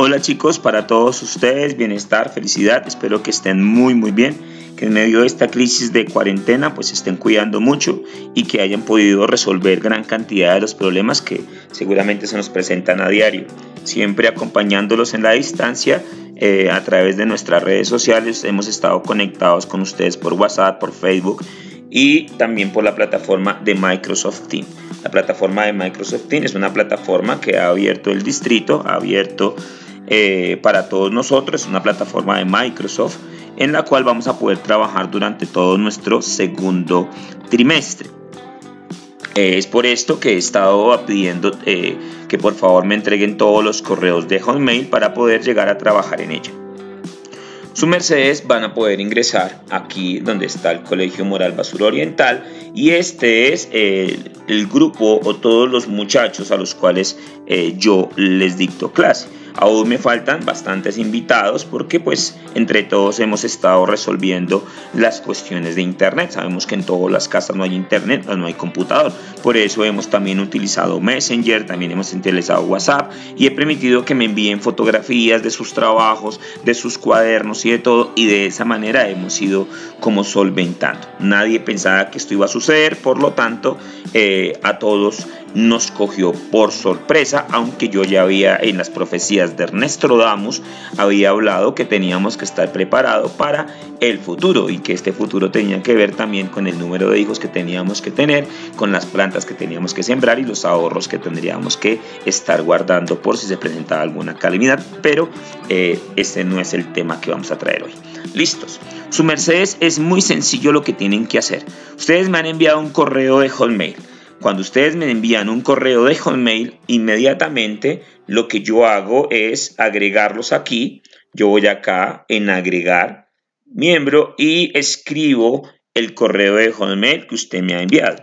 Hola chicos, para todos ustedes, bienestar, felicidad, espero que estén muy muy bien, que en medio de esta crisis de cuarentena pues estén cuidando mucho y que hayan podido resolver gran cantidad de los problemas que seguramente se nos presentan a diario, siempre acompañándolos en la distancia. Eh, a través de nuestras redes sociales hemos estado conectados con ustedes por WhatsApp, por Facebook y también por la plataforma de Microsoft Team. La plataforma de Microsoft Team es una plataforma que ha abierto el distrito, ha abierto eh, para todos nosotros, es una plataforma de Microsoft en la cual vamos a poder trabajar durante todo nuestro segundo trimestre. Eh, es por esto que he estado pidiendo eh, que por favor me entreguen todos los correos de Hotmail para poder llegar a trabajar en ella. Su mercedes van a poder ingresar aquí donde está el Colegio Moral Basura Oriental y este es el, grupo o todos los muchachos a los cuales yo les dicto clase. Aún me faltan bastantes invitados porque pues entre todos hemos estado resolviendo las cuestiones de Internet. Sabemos que en todas las casas no hay Internet, o no hay computador. Por eso hemos también utilizado Messenger, también hemos utilizado WhatsApp y he permitido que me envíen fotografías de sus trabajos, de sus cuadernos y de todo. Y de esa manera hemos ido como solventando. Nadie pensaba que esto iba a suceder, por lo tanto eh, a todos nos cogió por sorpresa, aunque yo ya había en las profecías de Ernesto Damos, había hablado que teníamos que estar preparados para el futuro y que este futuro tenía que ver también con el número de hijos que teníamos que tener, con las plantas que teníamos que sembrar y los ahorros que tendríamos que estar guardando por si se presentaba alguna calamidad, pero este ese no es el tema que vamos a traer hoy. Listos. Su Mercedes es muy sencillo lo que tienen que hacer. Ustedes me han enviado un correo de Hotmail cuando ustedes me envían un correo de Hotmail, inmediatamente lo que yo hago es agregarlos aquí. Yo voy acá en agregar miembro y escribo el correo de HomeMail que usted me ha enviado.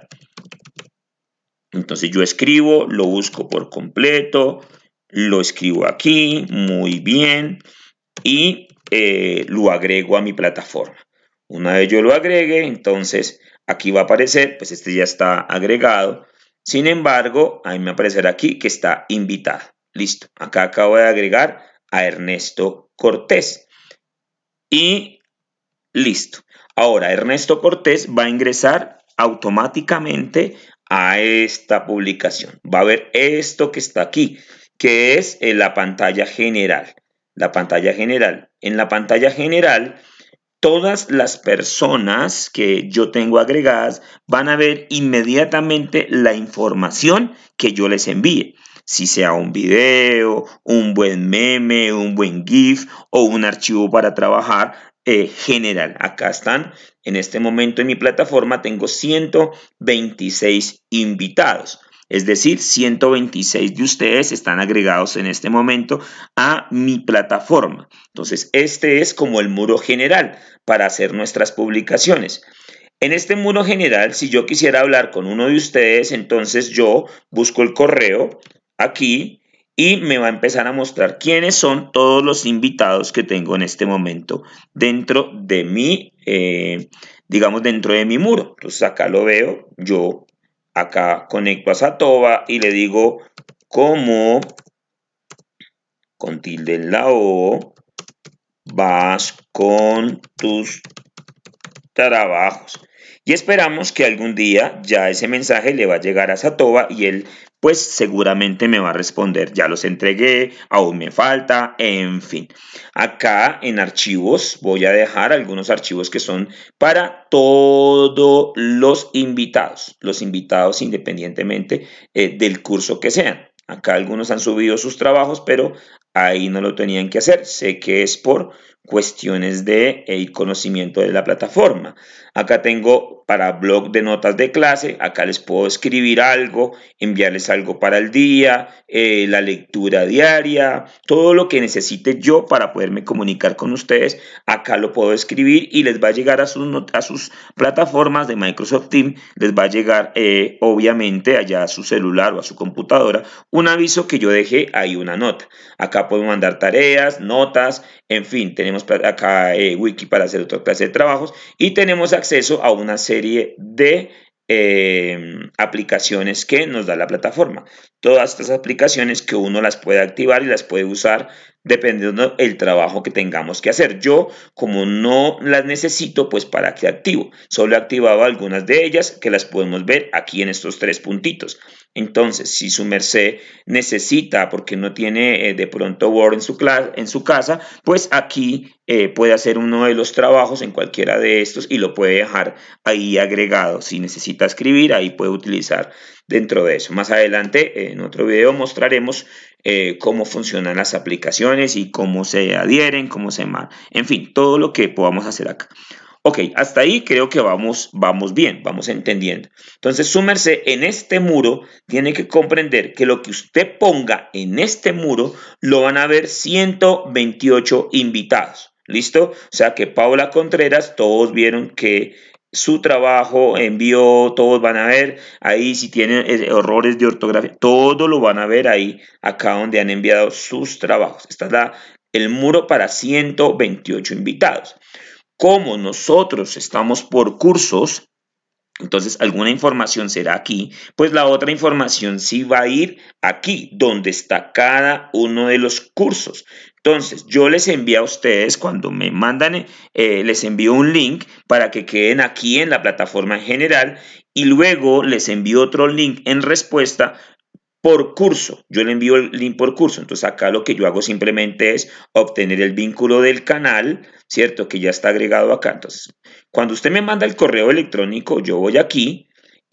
Entonces yo escribo, lo busco por completo, lo escribo aquí, muy bien, y eh, lo agrego a mi plataforma. Una vez yo lo agregue, entonces aquí va a aparecer, pues este ya está agregado. Sin embargo, ahí me aparecerá aquí que está invitado. Listo, acá acabo de agregar a Ernesto Cortés. Y listo. Ahora, Ernesto Cortés va a ingresar automáticamente a esta publicación. Va a ver esto que está aquí, que es en la pantalla general. La pantalla general. En la pantalla general todas las personas que yo tengo agregadas van a ver inmediatamente la información que yo les envíe. Si sea un video, un buen meme, un buen GIF o un archivo para trabajar eh, general. Acá están. En este momento en mi plataforma tengo 126 invitados. Es decir, 126 de ustedes están agregados en este momento a mi plataforma. Entonces, este es como el muro general para hacer nuestras publicaciones. En este muro general, si yo quisiera hablar con uno de ustedes, entonces yo busco el correo aquí y me va a empezar a mostrar quiénes son todos los invitados que tengo en este momento dentro de mi, eh, digamos, dentro de mi muro. Entonces acá lo veo, yo acá conecto a Satova y le digo cómo con tilde la O vas con tus trabajos. Y esperamos que algún día ya ese mensaje le va a llegar a Satova y él pues seguramente me va a responder, ya los entregué, aún me falta, en fin. Acá en archivos voy a dejar algunos archivos que son para todos los invitados, los invitados independientemente eh, del curso que sean. Acá algunos han subido sus trabajos, pero ahí no lo tenían que hacer. Sé que es por cuestiones de el conocimiento de la plataforma. Acá tengo para blog de notas de clase, acá les puedo escribir algo, enviarles algo para el día, eh, la lectura diaria, todo lo que necesite yo para poderme comunicar con ustedes, acá lo puedo escribir y les va a llegar a sus, a sus plataformas de Microsoft Teams, les va a llegar eh, obviamente allá a su celular o a su computadora un aviso que yo dejé ahí una nota. Acá puedo mandar tareas, notas, en fin, tenemos acá eh, wiki para hacer otra clase de trabajos y tenemos acceso a una serie de em, aplicaciones que nos da la plataforma. Todas estas aplicaciones que uno las puede activar y las puede usar dependiendo el trabajo que tengamos que hacer. Yo, como no las necesito, pues para qué activo. Solo he activado algunas de ellas que las podemos ver aquí en estos tres puntitos. Entonces, si su merced necesita, porque no tiene eh, de pronto Word en su, en su casa, pues aquí eh, puede hacer uno de los trabajos en cualquiera de estos y lo puede dejar ahí agregado. Si necesita escribir, ahí puede utilizar dentro de eso. Más adelante, en otro video, mostraremos eh, cómo funcionan las aplicaciones y cómo se adhieren, cómo se... En fin, todo lo que podamos hacer acá. Ok, hasta ahí creo que vamos, vamos bien, vamos entendiendo. Entonces, sumerse en este muro tiene que comprender que lo que usted ponga en este muro lo van a ver 128 invitados. ¿Listo? O sea que Paula Contreras, todos vieron que su trabajo, envió, todos van a ver ahí si tienen eh, errores de ortografía, todo lo van a ver ahí, acá donde han enviado sus trabajos. Está el muro para 128 invitados. Como nosotros estamos por cursos, entonces alguna información será aquí, pues la otra información sí va a ir aquí, donde está cada uno de los cursos. Entonces, yo les envío a ustedes, cuando me mandan, eh, les envío un link para que queden aquí en la plataforma en general y luego les envío otro link en respuesta por curso. Yo le envío el link por curso. Entonces acá lo que yo hago simplemente es obtener el vínculo del canal, ¿cierto? Que ya está agregado acá. Entonces, cuando usted me manda el correo electrónico, yo voy aquí,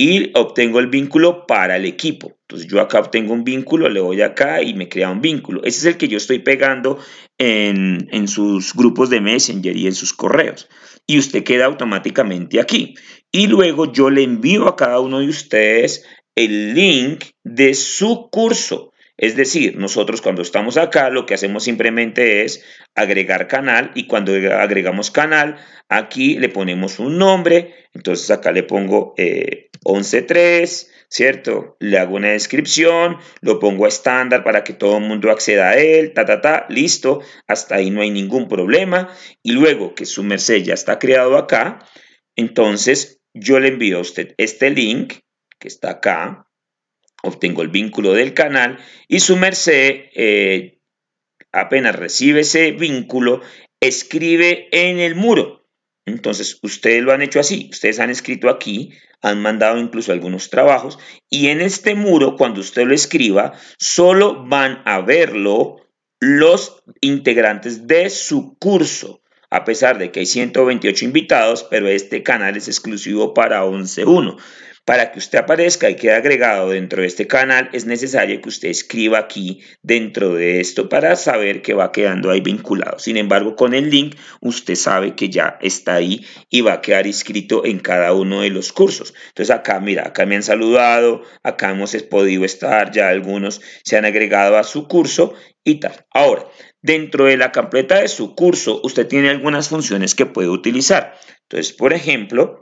y obtengo el vínculo para el equipo. Entonces yo acá obtengo un vínculo, le voy acá y me crea un vínculo. Ese es el que yo estoy pegando en, sus grupos de Messenger y en sus correos. Y usted queda automáticamente aquí. Y luego yo le envío a cada uno de ustedes el link de su curso. Es decir, nosotros cuando estamos acá lo que hacemos simplemente es agregar canal y cuando agregamos canal aquí le ponemos un nombre, entonces acá le pongo 11.3, eh, ¿cierto? Le hago una descripción, lo pongo a estándar para que todo el mundo acceda a él, ta, ta, ta, listo, hasta ahí no hay ningún problema. Y luego que su merced ya está creado acá, entonces yo le envío a usted este link que está acá, obtengo el vínculo del canal y su merced eh, apenas recibe ese vínculo, escribe en el muro. Entonces, ustedes lo han hecho así, ustedes han escrito aquí, han mandado incluso algunos trabajos y en este muro, cuando usted lo escriba, solo van a verlo los integrantes de su curso a pesar de que hay 128 invitados, pero este canal es exclusivo para 11.1. Para que usted aparezca y quede agregado dentro de este canal, es necesario que usted escriba aquí dentro de esto para saber que va quedando ahí vinculado. Sin embargo, con el link, usted sabe que ya está ahí y va a quedar inscrito en cada uno de los cursos. Entonces acá, mira, acá me han saludado, acá hemos podido estar, ya algunos se han agregado a su curso y tal. Ahora, dentro de la completa de su curso, usted tiene algunas funciones que puede utilizar. Entonces, por ejemplo,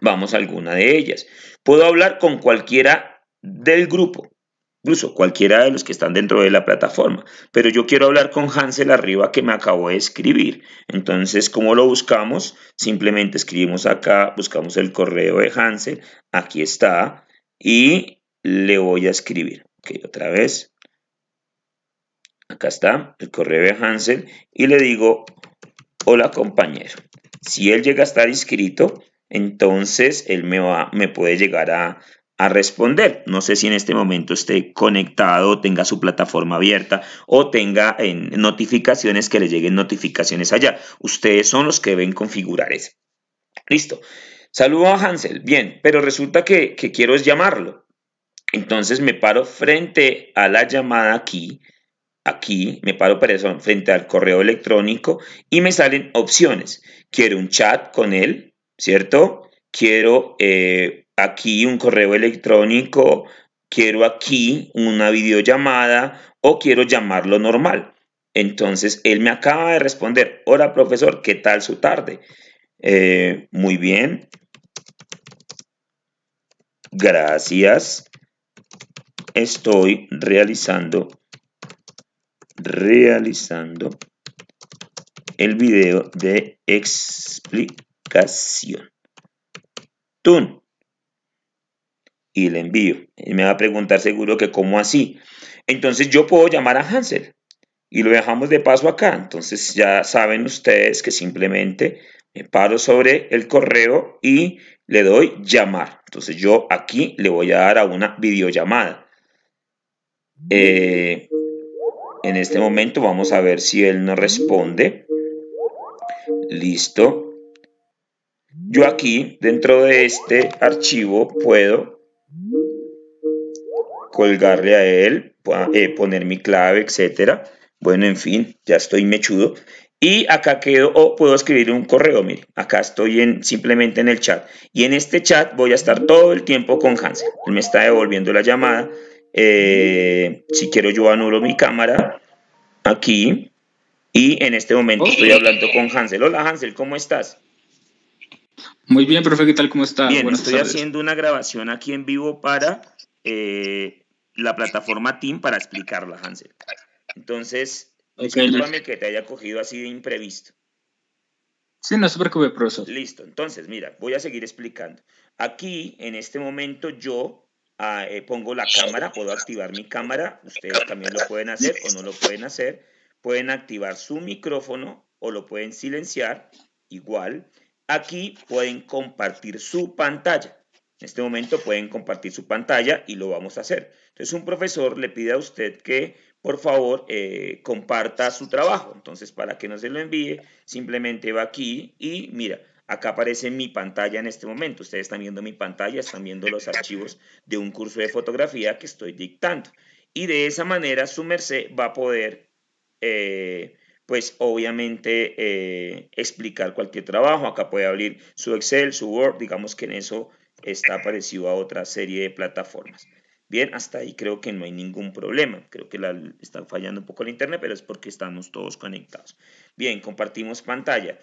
Vamos a alguna de ellas. Puedo hablar con cualquiera del grupo, incluso cualquiera de los que están dentro de la plataforma, pero yo quiero hablar con Hansel arriba que me acabó de escribir. Entonces, ¿cómo lo buscamos? Simplemente escribimos acá, buscamos el correo de Hansel, aquí está, y le voy a escribir. Ok, otra vez. Acá está el correo de Hansel y le digo, hola compañero. Si él llega a estar inscrito, entonces él me, me puede llegar a, responder. No sé si en este momento esté conectado, tenga su plataforma abierta o tenga en notificaciones que le lleguen notificaciones allá. Ustedes son los que deben configurar eso. Listo. Saludo a Hansel. Bien, pero resulta que, quiero llamarlo. Entonces me paro frente a la llamada aquí. Aquí me paro frente al correo electrónico y me salen opciones. Quiero un chat con él, ¿cierto? Quiero eh, aquí un correo electrónico, quiero aquí una videollamada o quiero llamarlo normal. Entonces, él me acaba de responder, hola profesor, ¿qué tal su tarde? Eh, muy bien. Gracias. Estoy realizando, realizando el video de explicación ¡Tun! Y le envío. Y me va a preguntar seguro que cómo así. Entonces yo puedo llamar a Hansel. Y lo dejamos de paso acá. Entonces ya saben ustedes que simplemente me paro sobre el correo y le doy llamar. Entonces yo aquí le voy a dar a una videollamada. Eh, en este momento vamos a ver si él nos responde. Listo yo aquí, dentro de este archivo, puedo colgarle a él, eh, poner mi clave, etcétera. Bueno, en fin, ya estoy mechudo. Y acá quedo, o puedo escribir un correo, mire, acá estoy en, simplemente en el chat. Y en este chat voy a estar todo el tiempo con Hansel. Él me está devolviendo la llamada. Eh, si quiero yo anulo mi cámara aquí. Y en este momento estoy hablando con Hansel. Hola Hansel, ¿cómo estás? Muy bien, profe, ¿qué tal? ¿Cómo está? Bien, estoy haciendo una grabación aquí en vivo para eh, la plataforma Team para explicarla, Hansel. Entonces, okay, que te haya cogido así de imprevisto. Sí, no se preocupe, profesor. Listo, entonces, mira, voy a seguir explicando. Aquí, en este momento, yo ah, eh, pongo la cámara, puedo activar mi cámara, ustedes también lo pueden hacer o no lo pueden hacer. Pueden activar su micrófono o lo pueden silenciar, igual. Aquí pueden compartir su pantalla. En este momento pueden compartir su pantalla y lo vamos a hacer. Entonces un profesor le pide a usted que por favor eh, comparta su trabajo. Entonces para que no se lo envíe, simplemente va aquí y mira, acá aparece mi pantalla en este momento. Ustedes están viendo mi pantalla, están viendo los archivos de un curso de fotografía que estoy dictando. Y de esa manera su merced va a poder... Eh, pues obviamente eh, explicar cualquier trabajo. Acá puede abrir su Excel, su Word, digamos que en eso está parecido a otra serie de plataformas. Bien, hasta ahí creo que no hay ningún problema. Creo que la, está fallando un poco el internet, pero es porque estamos todos conectados. Bien, compartimos pantalla.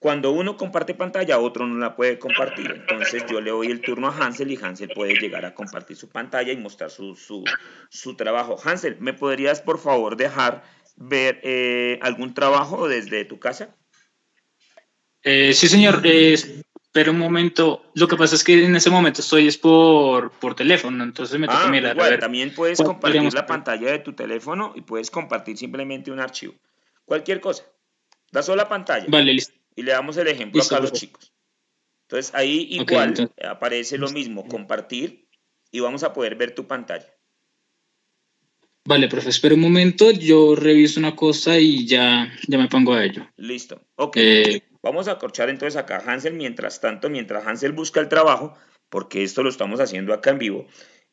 Cuando uno comparte pantalla, otro no la puede compartir. Entonces yo le doy el turno a Hansel y Hansel puede llegar a compartir su pantalla y mostrar su, su, su trabajo. Hansel, ¿me podrías por favor dejar ver eh, algún trabajo desde tu casa? Eh, sí, señor. Eh, pero un momento. Lo que pasa es que en ese momento estoy es por, por teléfono, entonces me toca ah, mirar. también puedes compartir la pantalla de tu teléfono y puedes compartir simplemente un archivo. Cualquier cosa. La pantalla. Vale, listo. Y le damos el ejemplo a los chicos. Entonces ahí igual aparece lo mismo, compartir y vamos a poder ver tu pantalla. Vale, profe, espera un momento, yo reviso una cosa y ya, ya me pongo a ello. Listo, ok. Eh, Vamos a corchar entonces acá Hansel mientras tanto, mientras Hansel busca el trabajo, porque esto lo estamos haciendo acá en vivo.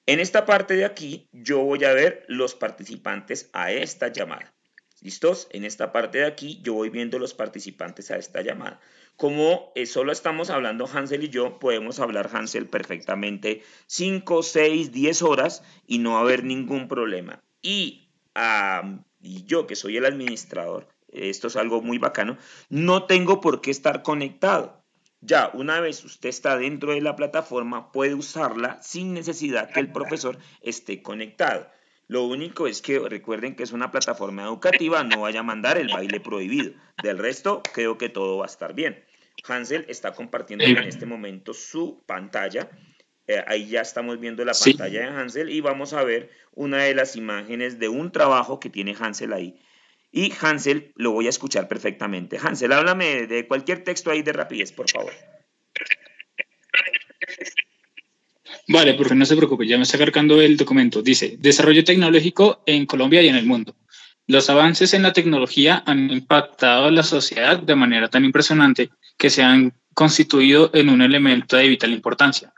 En esta parte de aquí yo voy a ver los participantes a esta llamada. ¿Listos? En esta parte de aquí yo voy viendo los participantes a esta llamada. Como eh, solo estamos hablando Hansel y yo, podemos hablar Hansel perfectamente 5, 6, 10 horas y no va a haber ningún problema y, yo que soy el administrador, esto es algo muy bacano, no tengo por qué estar conectado. Ya, una vez usted está dentro de la plataforma, puede usarla sin necesidad que el profesor esté conectado. Lo único es que recuerden que es una plataforma educativa, no vaya a mandar el baile prohibido. Del resto, creo que todo va a estar bien. Hansel está compartiendo en este momento su pantalla eh, ahí ya estamos viendo la pantalla de Hansel y vamos a ver una de las imágenes de un trabajo que tiene Hansel ahí. Y Hansel lo voy a escuchar perfectamente. Hansel, háblame de cualquier texto ahí de rapidez, por favor. Vale, porque no se preocupe, ya me está cargando el documento. Dice, desarrollo tecnológico en Colombia y en el mundo. Los avances en la tecnología han impactado a la sociedad de manera tan impresionante que se han constituido en un elemento de vital importancia.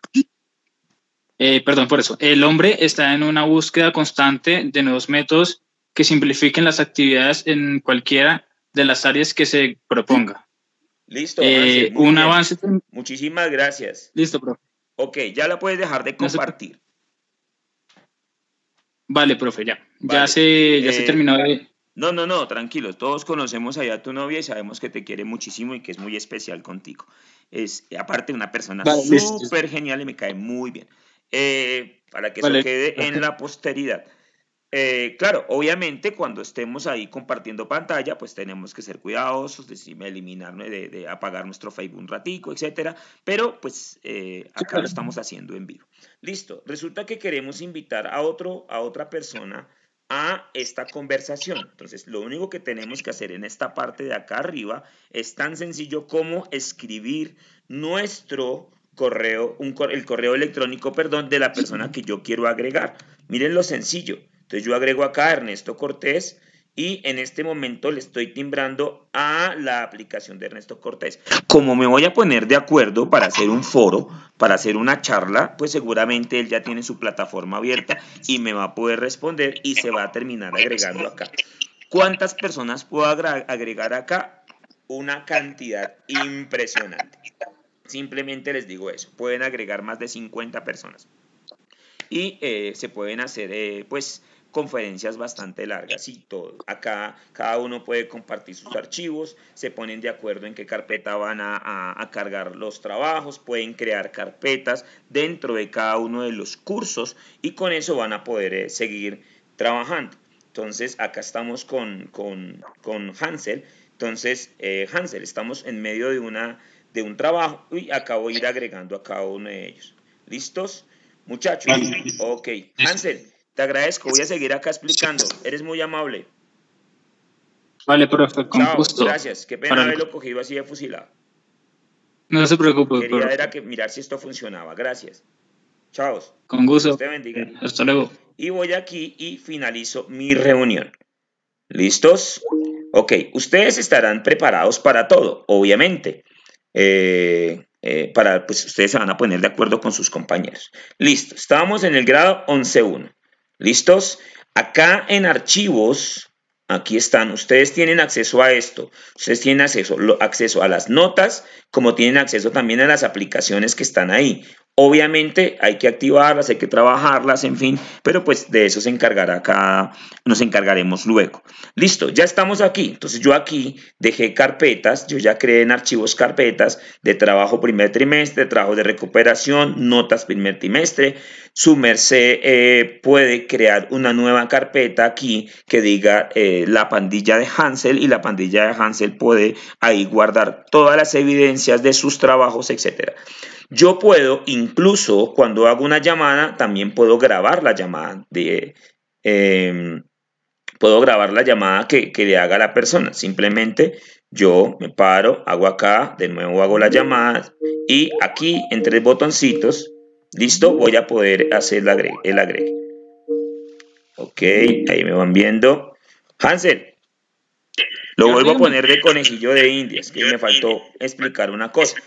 Eh, perdón por eso, el hombre está en una búsqueda constante de nuevos métodos que simplifiquen las actividades en cualquiera de las áreas que se proponga. Listo. Eh, un avance. Muchísimas gracias. Listo, profe. Ok, ya la puedes dejar de compartir. Vale, profe, ya. Ya, se, ya se eh, terminó No, no, no, tranquilo Todos conocemos allá a tu novia y sabemos que te quiere muchísimo y que es muy especial contigo. Es, aparte, una persona súper genial y me cae muy bien. Eh, para que se eso quede en la posteridad. Eh, claro, obviamente cuando estemos ahí compartiendo pantalla, pues tenemos que ser cuidadosos, eliminarnos eliminar, de, apagar nuestro Facebook un ratico, etcétera. Pero pues eh, acá lo estamos haciendo en vivo. Listo. Resulta que queremos invitar a otro, a otra persona a esta conversación. Entonces, lo único que tenemos que hacer en esta parte de acá arriba es tan sencillo como escribir nuestro correo, un el correo electrónico, perdón, de la persona que yo quiero agregar. Miren lo sencillo. Entonces yo agrego acá a Ernesto Cortés y en este momento le estoy timbrando a la aplicación de Ernesto Cortés. Como me voy a poner de acuerdo para hacer un foro, para hacer una charla, pues seguramente él ya tiene su plataforma abierta y me va a poder responder y se va a terminar agregando acá. ¿Cuántas personas puedo agregar acá? Una cantidad impresionante. Simplemente les digo eso, pueden agregar más de 50 personas. Y eh, se pueden hacer, eh, pues, conferencias bastante largas y todo. Acá cada uno puede compartir sus archivos, se ponen de acuerdo en qué carpeta van a, cargar los trabajos, pueden crear carpetas dentro de cada uno de los cursos y con eso van a poder eh, seguir trabajando. Entonces acá estamos con, con, con Hansel. Entonces, Hansel, estamos en medio de una de un trabajo y acabo de ir agregando a cada uno de ellos. ¿Listos? Muchachos, ok. Hansel, te agradezco, voy a seguir acá explicando. Eres muy amable. Vale, profe, con gusto. Gracias, qué pena haberlo cogido así de fusilado. No se preocupe. Quería era que mirar si esto funcionaba. Gracias. Chao. Con gusto. bendiga. Hasta luego. Y voy aquí y finalizo mi reunión. ¿Listos? Ok, ustedes estarán preparados para todo, obviamente. Eh, eh, para, pues ustedes se van a poner de acuerdo con sus compañeros. Listo, estábamos en el grado 11.1. ¿Listos? Acá en archivos, aquí están, ustedes tienen acceso a esto, ustedes tienen acceso, acceso a las notas, como tienen acceso también a las aplicaciones que están ahí. Obviamente hay que activarlas, hay que trabajarlas, en fin, pero pues de eso se encargará acá, nos encargaremos luego. Listo, ya estamos aquí. Entonces yo aquí dejé carpetas, yo ya creé en archivos carpetas de trabajo primer trimestre, trabajo de recuperación, notas primer trimestre. Su merced eh, puede crear una nueva carpeta aquí que diga eh, la pandilla de Hansel y la pandilla de Hansel puede ahí guardar todas las evidencias de sus trabajos, etcétera. Yo puedo, incluso cuando hago una llamada, también puedo grabar la llamada de... Em, puedo grabar la llamada que, le haga la persona. Simplemente yo me paro, hago acá, de nuevo hago la llamada y aquí en tres botoncitos, listo, voy a poder hacer el El agregue. Ok, ahí me van viendo. Hansel, lo vuelvo a poner de conejillo de indias, que me faltó explicar una cosa.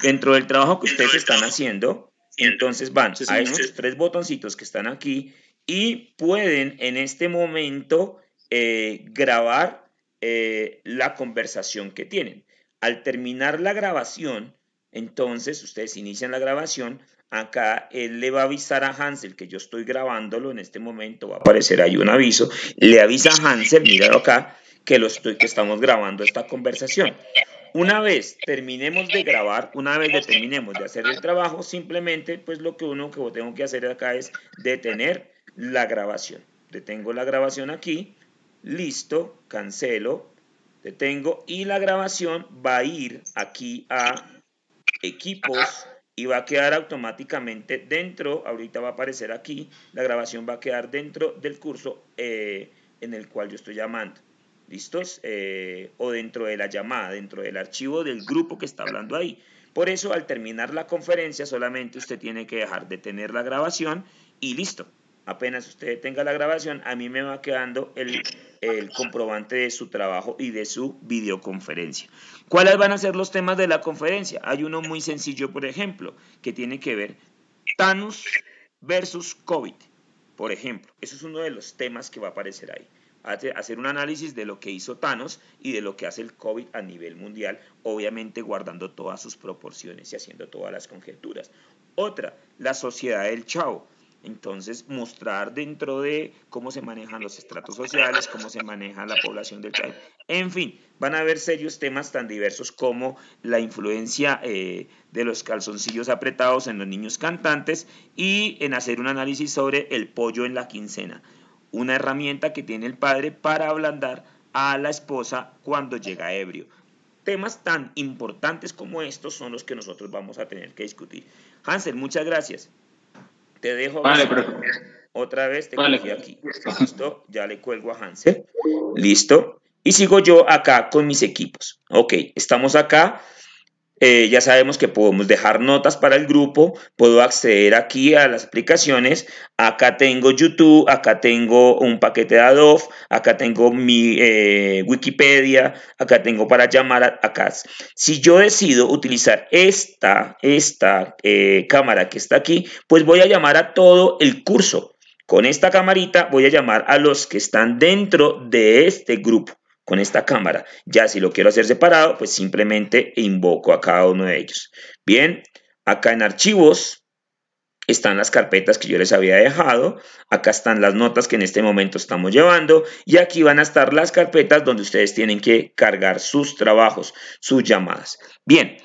Dentro del trabajo que ustedes están haciendo, entonces van a unos tres botoncitos que están aquí y pueden en este momento eh, grabar eh, la conversación que tienen. Al terminar la grabación, entonces ustedes inician la grabación. Acá él le va a avisar a Hansel que yo estoy grabándolo en este momento, va a aparecer ahí un aviso. Le avisa a Hansel, míralo acá, que, lo estoy, que estamos grabando esta conversación. Una vez terminemos de grabar, una vez terminemos de hacer el trabajo, simplemente pues lo que uno que tengo que hacer acá es detener la grabación. Detengo la grabación aquí, listo, cancelo, detengo y la grabación va a ir aquí a equipos y va a quedar automáticamente dentro, ahorita va a aparecer aquí, la grabación va a quedar dentro del curso eh, en el cual yo estoy llamando. ¿Listos? Eh, o dentro de la llamada, dentro del archivo del grupo que está hablando ahí. Por eso, al terminar la conferencia, solamente usted tiene que dejar de tener la grabación y listo. Apenas usted tenga la grabación, a mí me va quedando el, comprobante de su trabajo y de su videoconferencia. ¿Cuáles van a ser los temas de la conferencia? Hay uno muy sencillo, por ejemplo, que tiene que ver Thanos versus COVID, por ejemplo. Eso es uno de los temas que va a aparecer ahí hacer un análisis de lo que hizo Thanos y de lo que hace el COVID a nivel mundial, obviamente guardando todas sus proporciones y haciendo todas las conjeturas. Otra, la sociedad del chavo. Entonces, mostrar dentro de cómo se manejan los estratos sociales, cómo se maneja la población del país. En fin, van a haber serios temas tan diversos como la influencia eh, de los calzoncillos apretados en los niños cantantes y en hacer un análisis sobre el pollo en la quincena una herramienta que tiene el padre para ablandar a la esposa cuando llega ebrio. Temas tan importantes como estos son los que nosotros vamos a tener que discutir. Hansel, muchas gracias. Te dejo. Otra vez te vale. aquí. Listo, ya le cuelgo a Hansel. Listo. Y sigo yo acá con mis equipos. Ok, estamos acá. Eh, ya sabemos que podemos dejar notas para el grupo, puedo acceder aquí a las aplicaciones, acá tengo YouTube, acá tengo un paquete de Adobe, acá tengo mi eh, Wikipedia, acá tengo para llamar a, CAS Si yo decido utilizar esta, esta eh, cámara que está aquí, pues voy a llamar a todo el curso. Con esta camarita voy a llamar a los que están dentro de este grupo con esta cámara. Ya si lo quiero hacer separado, pues simplemente invoco a cada uno de ellos. Bien, acá en archivos están las carpetas que yo les había dejado, acá están las notas que en este momento estamos llevando y aquí van a estar las carpetas donde ustedes tienen que cargar sus trabajos, sus llamadas. Bien,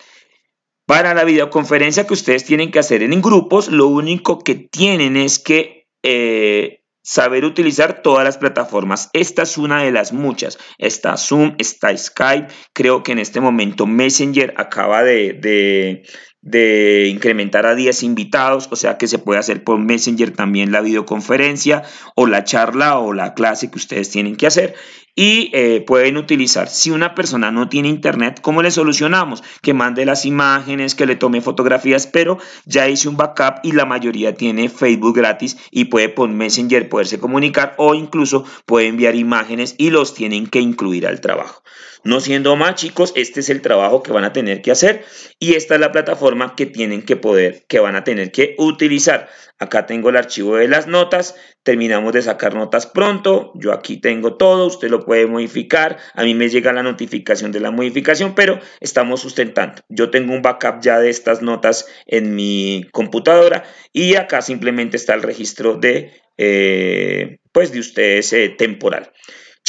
para la videoconferencia que ustedes tienen que hacer en grupos, lo único que tienen es que eh, saber utilizar todas las plataformas. Esta es una de las muchas. Está Zoom, está Skype. Creo que en este momento Messenger acaba de, de, incrementar a 10 invitados, o sea que se puede hacer por Messenger también la videoconferencia o la charla o la clase que ustedes tienen que hacer y eh, pueden utilizar. Si una persona no tiene internet, ¿cómo le solucionamos? Que mande las imágenes, que le tome fotografías, pero ya hice un backup y la mayoría tiene Facebook gratis y puede por Messenger poderse comunicar o incluso puede enviar imágenes y los tienen que incluir al trabajo. No siendo más chicos, este es el trabajo que van a tener que hacer y esta es la plataforma que tienen que poder, que van a tener que utilizar. Acá tengo el archivo de las notas, terminamos de sacar notas pronto, yo aquí tengo todo, usted lo puede modificar, a mí me llega la notificación de la modificación, pero estamos sustentando. Yo tengo un backup ya de estas notas en mi computadora y acá simplemente está el registro de, eh, pues de ustedes eh, temporal.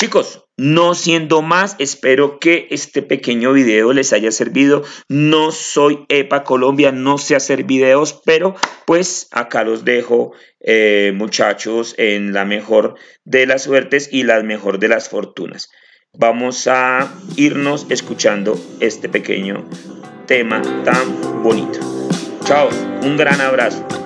Chicos, no siendo más, espero que este pequeño video les haya servido. No soy EPA Colombia, no sé hacer videos, pero pues acá los dejo, eh, muchachos, en la mejor de las suertes y la mejor de las fortunas. Vamos a irnos escuchando este pequeño tema tan bonito. Chao, un gran abrazo.